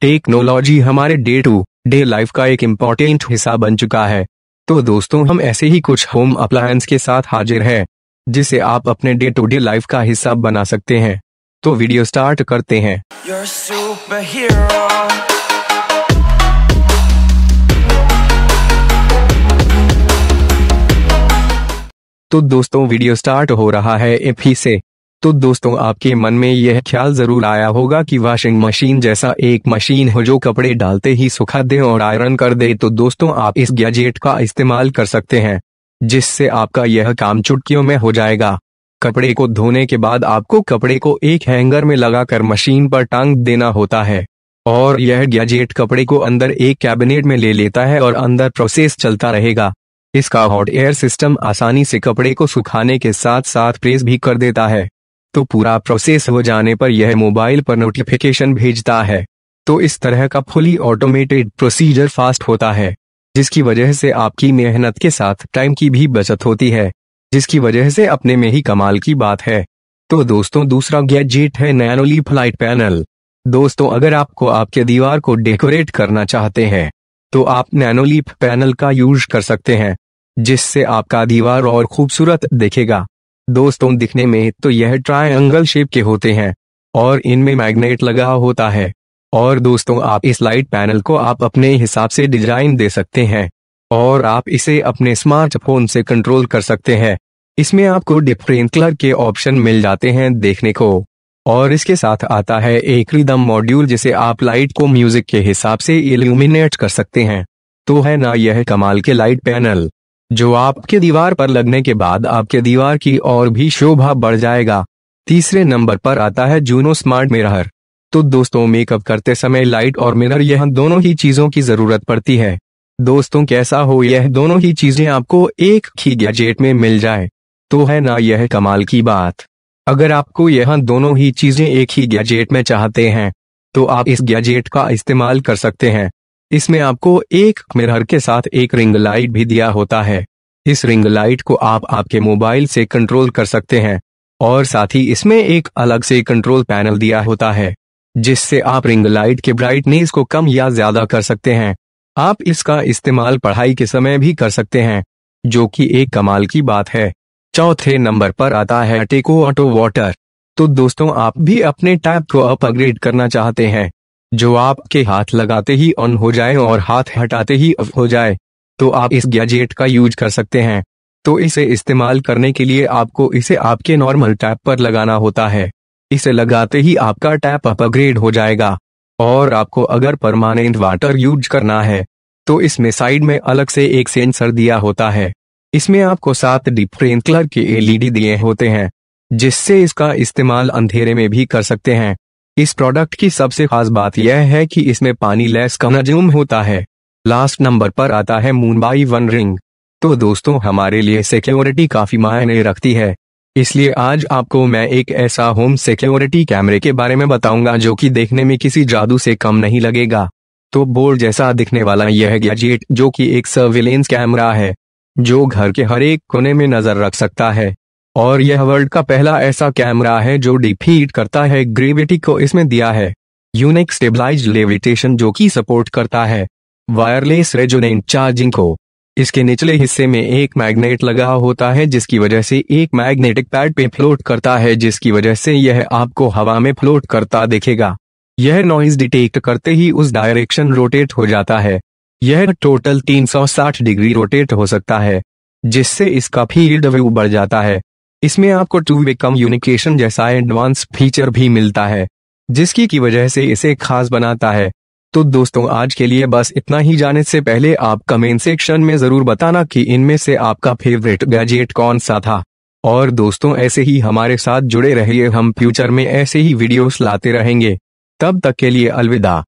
technology हमारे day to day life का एक इम्पॉर्टेंट हिस्सा बन चुका है तो दोस्तों हम ऐसे ही कुछ होम अप्लायंस के साथ हाजिर है जिसे आप अपने डे टू डे लाइफ का हिस्सा बना सकते हैं तो वीडियो स्टार्ट करते हैं तो दोस्तों वीडियो स्टार्ट हो रहा है एफ ही से तो दोस्तों आपके मन में यह ख्याल जरूर आया होगा कि वॉशिंग मशीन जैसा एक मशीन हो जो कपड़े डालते ही सुखा दे और आयरन कर दे तो दोस्तों आप इस गैजेट का इस्तेमाल कर सकते हैं जिससे आपका यह काम चुटकियों में हो जाएगा कपड़े को धोने के बाद आपको कपड़े को एक हैंगर में लगाकर मशीन पर टांग देना होता है और यह गैजेट कपड़े को अंदर एक कैबिनेट में ले लेता है और अंदर प्रोसेस चलता रहेगा इसका हॉट एयर सिस्टम आसानी से कपड़े को सुखाने के साथ साथ प्रेस भी कर देता है तो पूरा प्रोसेस हो जाने पर यह मोबाइल पर नोटिफिकेशन भेजता है तो इस तरह का फुली ऑटोमेटेड प्रोसीजर फास्ट होता है जिसकी वजह से आपकी मेहनत के साथ टाइम की भी बचत होती है जिसकी वजह से अपने में ही कमाल की बात है तो दोस्तों दूसरा गैजेट है नैनोली फ्लाइट पैनल दोस्तों अगर आपको आपके दीवार को डेकोरेट करना चाहते हैं तो आप नैनोलीप पैनल का यूज कर सकते हैं जिससे आपका दीवार और खूबसूरत दिखेगा दोस्तों दिखने में तो यह ट्रायंगल शेप के होते हैं और इनमें मैग्नेट लगा होता है और दोस्तों आप इस लाइट पैनल को आप अपने हिसाब से डिजाइन दे सकते हैं और आप इसे अपने स्मार्टफोन से कंट्रोल कर सकते हैं इसमें आपको डिफरेंट कलर के ऑप्शन मिल जाते हैं देखने को और इसके साथ आता है एक रिदम मॉड्यूल जिसे आप लाइट को म्यूजिक के हिसाब से इल्यूमिनेट कर सकते हैं तो है ना यह कमाल के लाइट पैनल जो आपके दीवार पर लगने के बाद आपके दीवार की और भी शोभा बढ़ जाएगा तीसरे नंबर पर आता है जूनो स्मार्ट मिरहर तो दोस्तों मेकअप करते समय लाइट और मिरर यह दोनों ही चीजों की जरूरत पड़ती है दोस्तों कैसा हो यह दोनों ही चीजें आपको एक ही गैजेट में मिल जाए तो है ना यह कमाल की बात अगर आपको यह दोनों ही चीजें एक ही गैजेट में चाहते हैं तो आप इस गैजेट का इस्तेमाल कर सकते हैं इसमें आपको एक मिरर के साथ एक रिंग लाइट भी दिया होता है इस रिंग लाइट को आप आपके मोबाइल से कंट्रोल कर सकते हैं और साथ ही इसमें एक अलग से कंट्रोल पैनल दिया होता है जिससे आप रिंग लाइट के ब्राइटनेस को कम या ज्यादा कर सकते हैं आप इसका इस्तेमाल पढ़ाई के समय भी कर सकते हैं जो कि एक कमाल की बात है चौथे नंबर पर आता है टेको ऑटो वाटर तो दोस्तों आप भी अपने टैप को अपग्रेड करना चाहते हैं जो आपके हाथ लगाते ही ऑन हो जाए और हाथ हटाते ही ऑफ हो जाए तो आप इस गैजेट का यूज कर सकते हैं तो इसे इस्तेमाल करने के लिए आपको इसे आपके नॉर्मल टैप पर लगाना होता है इसे लगाते ही आपका टैप अपग्रेड हो जाएगा और आपको अगर परमानेंट वाटर यूज करना है तो इसमें साइड में अलग से एक सेंसर दिया होता है इसमें आपको सात डिफरेंट कलर के एलईडी दिए होते हैं जिससे इसका इस्तेमाल अंधेरे में भी कर सकते हैं इस प्रोडक्ट की सबसे खास बात यह है कि इसमें पानी लेस कंज्यूम होता है लास्ट नंबर पर आता है मुंबई वन रिंग तो दोस्तों हमारे लिए सिक्योरिटी काफी मायने रखती है इसलिए आज आपको मैं एक ऐसा होम सिक्योरिटी कैमरे के बारे में बताऊंगा जो कि देखने में किसी जादू से कम नहीं लगेगा तो बोर्ड जैसा दिखने वाला यह गैजेट जो कि एक सर्विलेंस कैमरा है जो घर के हर एक कोने में नजर रख सकता है और यह वर्ल्ड का पहला ऐसा कैमरा है जो डिफीट करता है ग्रेविटी को इसमें दिया है यूनिक स्टेबलाइज लेविटेशन जो कि सपोर्ट करता है वायरलेस रेजोनेंट चार्जिंग को इसके निचले हिस्से में एक मैग्नेट लगा होता है जिसकी वजह से एक मैग्नेटिक पैड पे फ्लोट करता है जिसकी वजह से यह आपको हवा में फ्लोट करता देखेगा यह नॉइज डिटेक्ट करते ही उस डायरेक्शन रोटेट हो जाता है यह टोटल 360 डिग्री रोटेट हो सकता है जिससे इसका फील्ड व्यू बढ़ जाता है इसमें आपको टू वे कम्युनिकेशन जैसा एडवांस फीचर भी मिलता है जिसकी की वजह से इसे खास बनाता है तो दोस्तों आज के लिए बस इतना ही जाने से पहले आप कमेंट सेक्शन में जरूर बताना कि इनमें से आपका फेवरेट गैजेट कौन सा था और दोस्तों ऐसे ही हमारे साथ जुड़े रहिए हम फ्यूचर में ऐसे ही वीडियोस लाते रहेंगे तब तक के लिए अलविदा